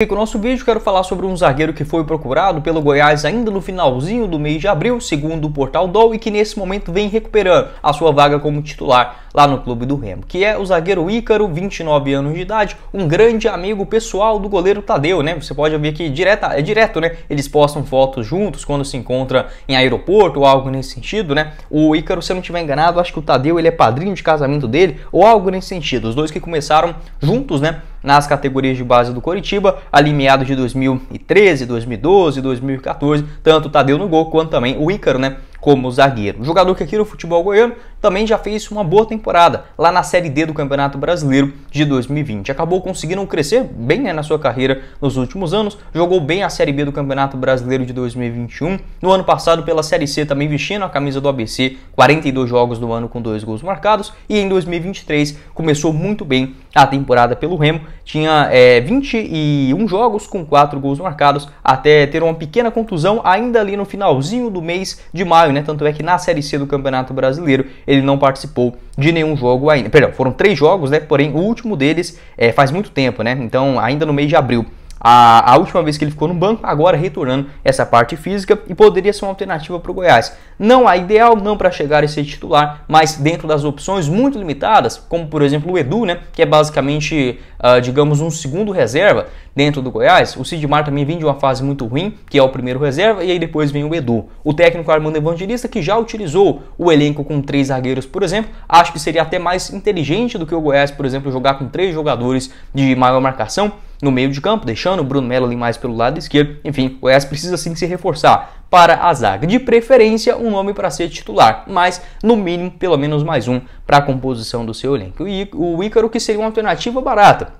No o nosso vídeo quero falar sobre um zagueiro que foi procurado pelo Goiás ainda no finalzinho do mês de abril, segundo o portal Dol, e que nesse momento vem recuperando a sua vaga como titular lá no clube do Remo, que é o zagueiro Ícaro, 29 anos de idade, um grande amigo pessoal do goleiro Tadeu, né? Você pode ver que direta, é direto, né? Eles postam fotos juntos quando se encontram em aeroporto ou algo nesse sentido, né? O Ícaro, se eu não estiver enganado, acho que o Tadeu ele é padrinho de casamento dele ou algo nesse sentido. Os dois que começaram juntos, né? nas categorias de base do Coritiba, ali meados de 2013, 2012, 2014, tanto o Tadeu no gol quanto também o Ícaro, né? como zagueiro. Um jogador que aqui no futebol goiano também já fez uma boa temporada lá na Série D do Campeonato Brasileiro de 2020. Acabou conseguindo crescer bem né, na sua carreira nos últimos anos, jogou bem a Série B do Campeonato Brasileiro de 2021. No ano passado, pela Série C, também vestindo a camisa do ABC, 42 jogos do ano com dois gols marcados. E em 2023 começou muito bem a temporada pelo Remo, tinha é, eh, 21 jogos com 4 gols marcados, até ter uma pequena contusão ainda ali no finalzinho do mês de maio né? Tanto é que na Série C do Campeonato Brasileiro ele não participou de nenhum jogo ainda. Perdão, foram três jogos, né? Porém, o último deles é, faz muito tempo, né? Então, ainda no mês de abril a, a, última vez que ele ficou no banco, agora retornando essa parte física e poderia ser uma alternativa para o Goiás. Não a ideal, não para chegar e ser titular, mas dentro das opções muito limitadas, como por exemplo o Edu, né, que é basicamente, uh, digamos, um segundo reserva dentro do Goiás. O Sidmar também vem de uma fase muito ruim, que é o primeiro reserva, e aí depois vem o Edu. O técnico Armando Evangelista, que já utilizou o elenco com três zagueiros, por exemplo, acho que seria até mais inteligente do que o Goiás, por exemplo, jogar com três jogadores de maior marcação no meio de campo, deixando o Bruno Melo ali mais pelo lado esquerdo. Enfim, o Goiás precisa sim se reforçar para a zaga. De preferência, um nome para ser titular, mas no mínimo pelo menos mais um para a composição do seu elenco. E o Ícaro que seria uma alternativa barata.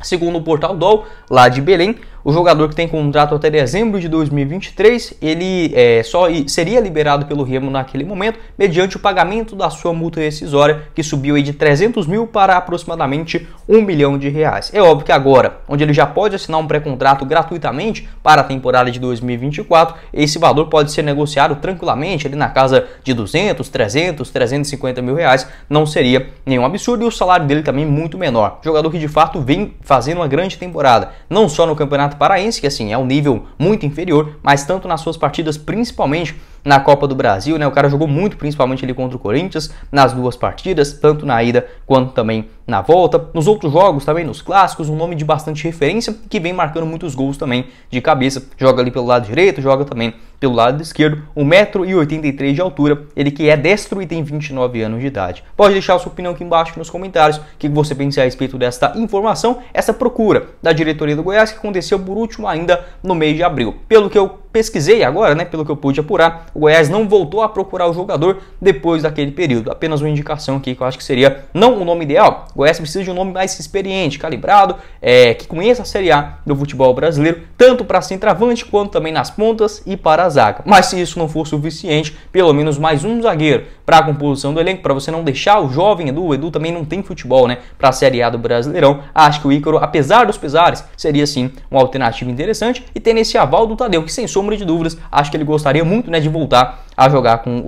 Segundo o portal DOL, lá de Belém, o jogador que tem contrato até dezembro de 2023, ele é, só seria liberado pelo Remo naquele momento, mediante o pagamento da sua multa rescisória, que subiu aí de 300 mil para aproximadamente 1 milhão de reais. É óbvio que agora, onde ele já pode assinar um pré-contrato gratuitamente para a temporada de 2024, esse valor pode ser negociado tranquilamente, ali na casa de 200, 300, 350 mil reais, não seria nenhum absurdo, e o salário dele também muito menor. Jogador que de fato vem fazendo uma grande temporada, não só no Campeonato Campeonato Paraense, que assim é um nível muito inferior, mas tanto nas suas partidas, principalmente na Copa do Brasil, né? O cara jogou muito, principalmente ali contra o Corinthians, nas duas partidas, tanto na ida quanto também na volta. Nos outros jogos também, nos clássicos, um nome de bastante referência, que vem marcando muitos gols também de cabeça. Joga ali pelo lado direito, joga também pelo lado esquerdo, 1,83m de altura, ele que é destro e tem 29 anos de idade. Pode deixar sua opinião aqui embaixo nos comentários, o que você pensa a respeito desta informação, essa procura da diretoria do Goiás que aconteceu por último ainda no mês de abril. Pelo que eu pesquisei agora, né, pelo que eu pude apurar, o Goiás não voltou a procurar o jogador depois daquele período. Apenas uma indicação aqui que eu acho que seria não o nome ideal. O Goiás precisa de um nome mais experiente, calibrado, é, que conheça a Série A do futebol brasileiro, tanto para centroavante quanto também nas pontas e para a zaga. Mas se isso não for suficiente, pelo menos mais um zagueiro, para a composição do elenco, para você não deixar o jovem Edu, o Edu também não tem futebol, né, para a Série A do Brasileirão. Acho que o Ícaro, apesar dos pesares, seria sim uma alternativa interessante e ter esse aval do Tadeu, que sem sombra de dúvidas, acho que ele gostaria muito, né, de voltar a jogar com o,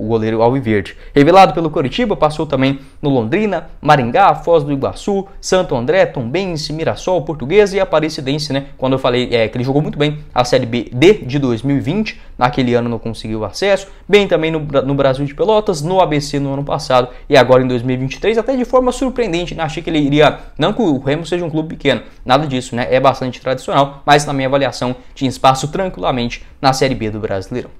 o, o goleiro Alviverde. Revelado pelo Coritiba, passou também no Londrina, Maringá, Foz do Iguaçu, Santo André, Tombense, Mirassol, Portuguesa e Aparecidense, né? Quando eu falei é, que ele jogou muito bem a Série B de 2020, naquele ano não conseguiu acesso, bem também no, no Brasil de Pelotas, no ABC no ano passado e agora em 2023, até de forma surpreendente, né? Achei que ele iria, não que o Remo seja um clube pequeno, nada disso, né? É bastante tradicional, mas na minha avaliação tinha espaço tranquilamente na Série B do Brasileirão.